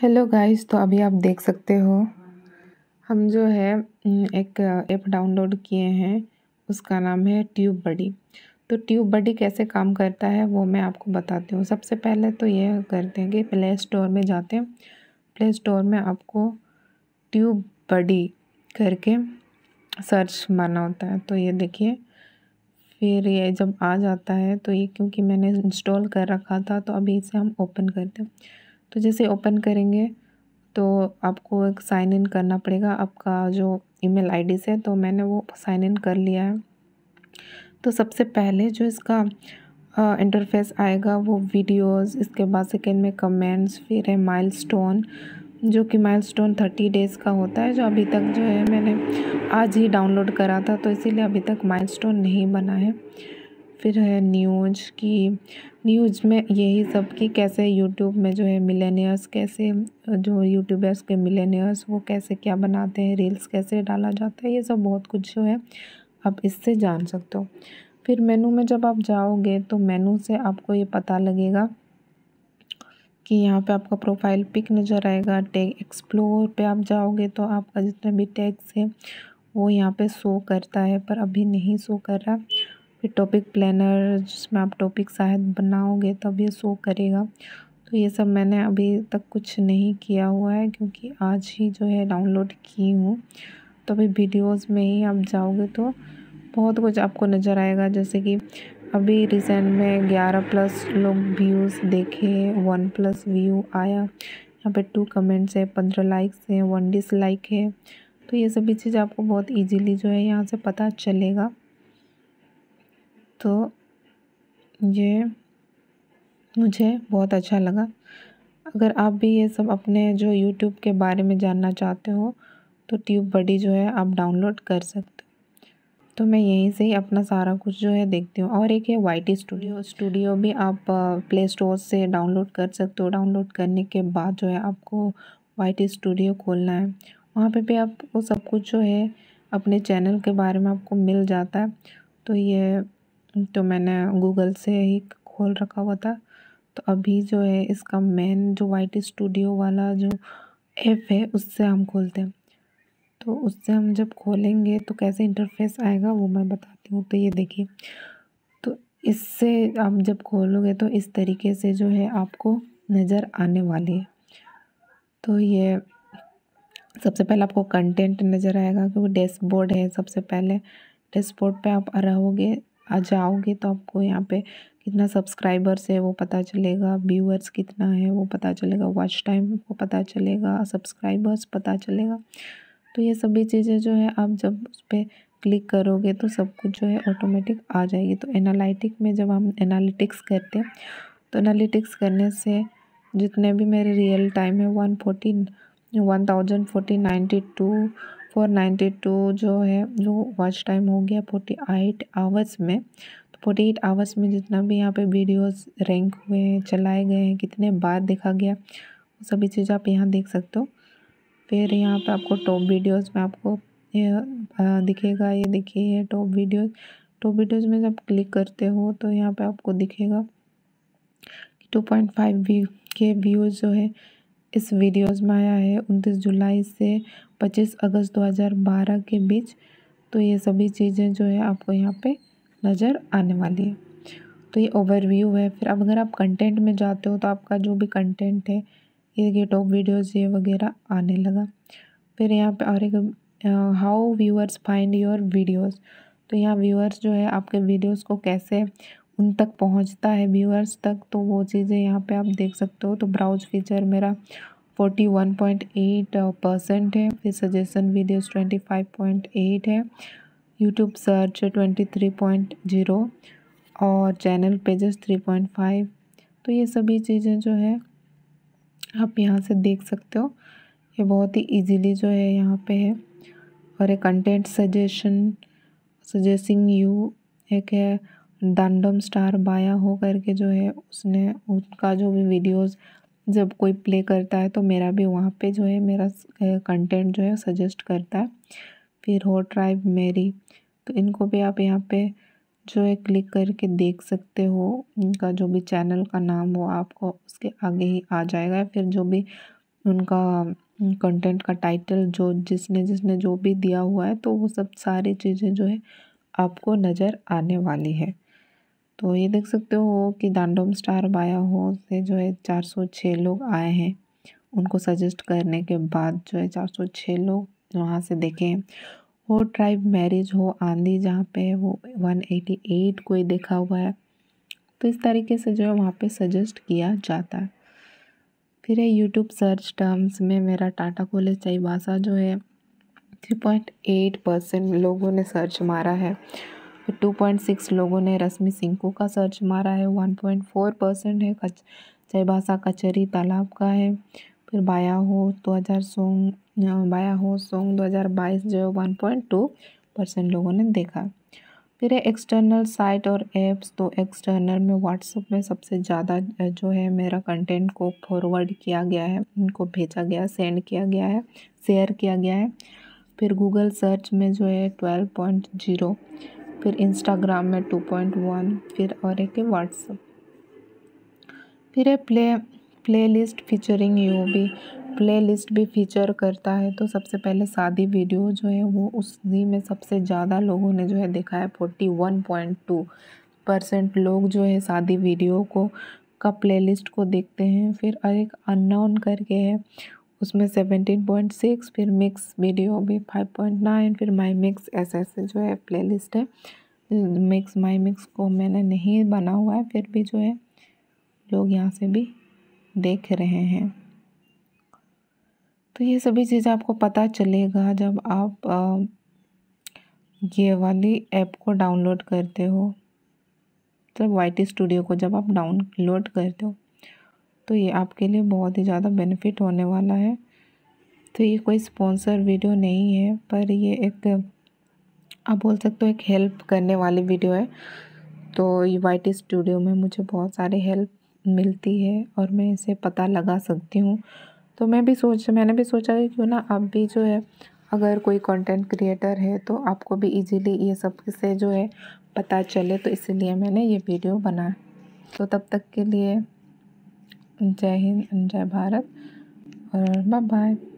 hello guys तो अभी आप देख सकते हो हम जो है एक ऐप डाउनलोड किए हैं उसका नाम है ट्यूब बडी तो ट्यूब बडी कैसे काम करता है वो मैं आपको बताती हूँ सबसे पहले तो ये करते हैं कि प्ले स्टोर में जाते हैं प्ले स्टोर में आपको ट्यूब बडी करके सर्च मारना होता है तो ये देखिए फिर ये जब आ जाता है तो ये क्योंकि मैंने इंस्टॉल कर रखा था तो अभी इसे हम ओपन करते हैं तो जैसे ओपन करेंगे तो आपको एक साइन इन करना पड़ेगा आपका जो ईमेल आईडी से तो मैंने वो साइन इन कर लिया है तो सबसे पहले जो इसका इंटरफेस आएगा वो वीडियोस इसके बाद सेकेंड में कमेंट्स फिर है माइलस्टोन जो कि माइलस्टोन थर्टी डेज़ का होता है जो अभी तक जो है मैंने आज ही डाउनलोड करा था तो इसीलिए अभी तक माइलस्टोन नहीं बना है फिर है न्यूज की न्यूज में यही सब कि कैसे यूट्यूब में जो है मिलेनियर्स कैसे जो यूट्यूबर्स के मिलेनियर्स वो कैसे क्या बनाते हैं रील्स कैसे डाला जाता है ये सब बहुत कुछ जो है आप इससे जान सकते हो फिर मेनू में जब आप जाओगे तो मेनू से आपको ये पता लगेगा कि यहाँ पे आपका प्रोफाइल पिक नज़र आएगा टैग एक्सप्लोर पे आप जाओगे तो आपका जितना भी टैग्स है वो यहाँ पे शो करता है पर अभी नहीं शो कर रहा फिर टॉपिक प्लानर जिसमें आप टॉपिक शायद बनाओगे तब ये शो करेगा तो ये सब मैंने अभी तक कुछ नहीं किया हुआ है क्योंकि आज ही जो है डाउनलोड की हूँ तो अभी वीडियोस में ही आप जाओगे तो बहुत कुछ आपको नज़र आएगा जैसे कि अभी रिसेंट में ग्यारह प्लस लोग व्यूज़ देखे वन प्लस व्यू आया यहाँ पे टू कमेंट्स है पंद्रह लाइक्स हैं वन डिसलाइक है तो ये सभी चीज़ आपको बहुत इजीली जो है यहाँ से पता चलेगा तो ये मुझे बहुत अच्छा लगा अगर आप भी ये सब अपने जो यूट्यूब के बारे में जानना चाहते हो तो ट्यूब बडी जो है आप डाउनलोड कर सकते हो तो मैं यहीं से ही अपना सारा कुछ जो है देखती हूँ और एक है वाई टी स्टूडियो स्टूडियो भी आप प्ले स्टोर से डाउनलोड कर सकते हो डाउनलोड करने के बाद जो है आपको वाई टी स्टूडियो खोलना है वहाँ पे भी आपको सब कुछ जो है अपने चैनल के बारे में आपको मिल जाता है तो ये तो मैंने गूगल से ही खोल रखा हुआ था तो अभी जो है इसका मेन जो वाइट स्टूडियो वाला जो ऐप है उससे हम खोलते हैं तो उससे हम जब खोलेंगे तो कैसे इंटरफेस आएगा वो मैं बताती हूँ तो ये देखिए तो इससे आप जब खोलोगे तो इस तरीके से जो है आपको नज़र आने वाली है तो ये सबसे पहले आपको कंटेंट नज़र आएगा क्योंकि डैशबोर्ड है सबसे पहले डैशबोर्ड पे आप रहोगे आ जाओगे तो आपको यहाँ पे कितना सब्सक्राइबर्स है वो पता चलेगा व्यूअर्स कितना है वो पता चलेगा वॉच टाइम को पता चलेगा सब्सक्राइबर्स पता चलेगा तो ये सभी चीज़ें जो है आप जब उस पर क्लिक करोगे तो सब कुछ जो है ऑटोमेटिक आ जाएगी तो एनालिटिक में जब हम एनालिटिक्स करते हैं तो एनालिटिक्स करने से जितने भी मेरे रियल टाइम है one forty one thousand forty ninety two four ninety two जो है जो वॉच टाइम हो गया फोर्टी एट आवर्स में तो फोर्टी एट आवर्स में जितना भी यहाँ पे वीडियोस रैंक हुए हैं चलाए गए हैं कितने बार देखा गया वो सभी चीज़ आप यहाँ देख सकते हो फिर यहाँ पे आपको टॉप वीडियोस में आपको ये दिखेगा ये देखिए ये टॉप वीडियोस टॉप वीडियोज़ में जब क्लिक करते हो तो यहाँ पर आपको दिखेगा टू पॉइंट फाइव के व्यूज़ जो है इस वीडियोस में आया है उनतीस जुलाई से पच्चीस अगस्त दो हज़ार बारह के बीच तो ये सभी चीज़ें जो है आपको यहाँ पे नज़र आने वाली है तो ये ओवरव्यू है फिर अब अगर आप कंटेंट में जाते हो तो आपका जो भी कंटेंट है ये ये टॉप वीडियोस ये वगैरह आने लगा फिर यहाँ पे और एक how viewers find your videos तो यहाँ व्यूअर्स जो है आपके वीडियोस को कैसे उन तक पहुंचता है व्यूअर्स तक तो वो चीज़ें यहाँ पे आप देख सकते हो तो ब्राउज फीचर मेरा 41.8 परसेंट है फिर सजेशन वीडियोस 25.8 है यूट्यूब सर्च 23.0 और चैनल पेजेस 3.5 तो ये सभी चीज़ें जो है आप यहाँ से देख सकते हो ये बहुत ही इजीली जो है यहाँ पे है और एक कंटेंट सजेशन सजेसिंग यू एक है दंडम स्टार बाया हो करके जो है उसने उसका जो भी वीडियोस जब कोई प्ले करता है तो मेरा भी वहाँ पे जो है मेरा कंटेंट जो है सजेस्ट करता है फिर हो ट्राइब मेरी तो इनको भी आप यहाँ पे जो है क्लिक करके देख सकते हो इनका जो भी चैनल का नाम हो आपको उसके आगे ही आ जाएगा फिर जो भी उनका कंटेंट का टाइटल जो जिसने जिसने जो भी दिया हुआ है तो वो सब सारी चीज़ें जो है आपको नज़र आने वाली है तो ये देख सकते हो कि दांडोम स्टार बाया हो से जो है चार सौ छः लोग आए हैं उनको सजेस्ट करने के बाद जो है चार सौ छः लोग वहाँ से देखे हैं हो ट्राइब मैरिज हो आंधी जहाँ पे वो वन एटी एट कोई देखा हुआ है तो इस तरीके से जो है वहाँ पे सजेस्ट किया जाता है फिर है यूट्यूब सर्च टर्म्स में मेरा टाटा कॉलेज चाईबासा जो है थ्री पॉइंट एट परसेंट लोगों ने सर्च मारा है 2.6 लोगों ने रश्मि सिंकू का सर्च मारा है 1.4 परसेंट है कच चयबासा कचहरी तालाब का है फिर बाया हो दो हज़ार सोंग बाया हो सोंग दो हज़ार बाईस जो है वन पॉइंट टू परसेंट लोगों ने देखा फिर है एक्सटर्नल साइट और एप्स तो एक्सटर्नल में व्हाट्सअप में सबसे ज़्यादा जो है मेरा कंटेंट को फॉरवर्ड किया गया है उनको भेजा गया सेंड किया गया है शेयर किया गया है फिर गूगल सर्च में जो है ट्वेल्व पॉइंट जीरो फिर इंस्टाग्राम में टू पॉइंट वन फिर और एक है व्हाट्सअप फिर है प्ले प्ले लिस्ट फीचरिंग यू भी प्ले लिस्ट भी फीचर करता है तो सबसे पहले शादी वीडियो जो है वो उसी में सबसे ज़्यादा लोगों ने जो है देखा है forty one point two percent लोग जो है शादी वीडियो को का प्लेलिस्ट को देखते हैं फिर एक अननोन करके है उसमें सेवेंटीन पॉइंट सिक्स फिर मिक्स वीडियो भी फाइव पॉइंट नाइन फिर माई मिक्स ऐसे ऐसे जो है प्ले लिस्ट है मिक्स माई मिक्स को मैंने नहीं बना हुआ है फिर भी जो है लोग यहाँ से भी देख रहे हैं तो ये सभी चीज़ें आपको पता चलेगा जब आप ये वाली ऐप को डाउनलोड करते हो तो वाई टी स्टूडियो को जब आप डाउनलोड करते हो तो ये आपके लिए बहुत ही ज़्यादा बेनिफिट होने वाला है तो ये कोई स्पॉन्सर वीडियो नहीं है पर ये एक आप बोल सकते हो एक हेल्प करने वाली वीडियो है तो ये वाइट स्टूडियो में मुझे बहुत सारी हेल्प मिलती है और मैं इसे पता लगा सकती हूँ तो मैं भी सोच मैंने भी सोचा कि क्यों ना आप भी जो है अगर कोई कंटेंट क्रिएटर है तो आपको भी इजीली ये सब से जो है पता चले तो इसलिए मैंने ये वीडियो बनाया तो तब तक के लिए जय हिंद जय भारत और बाय बाय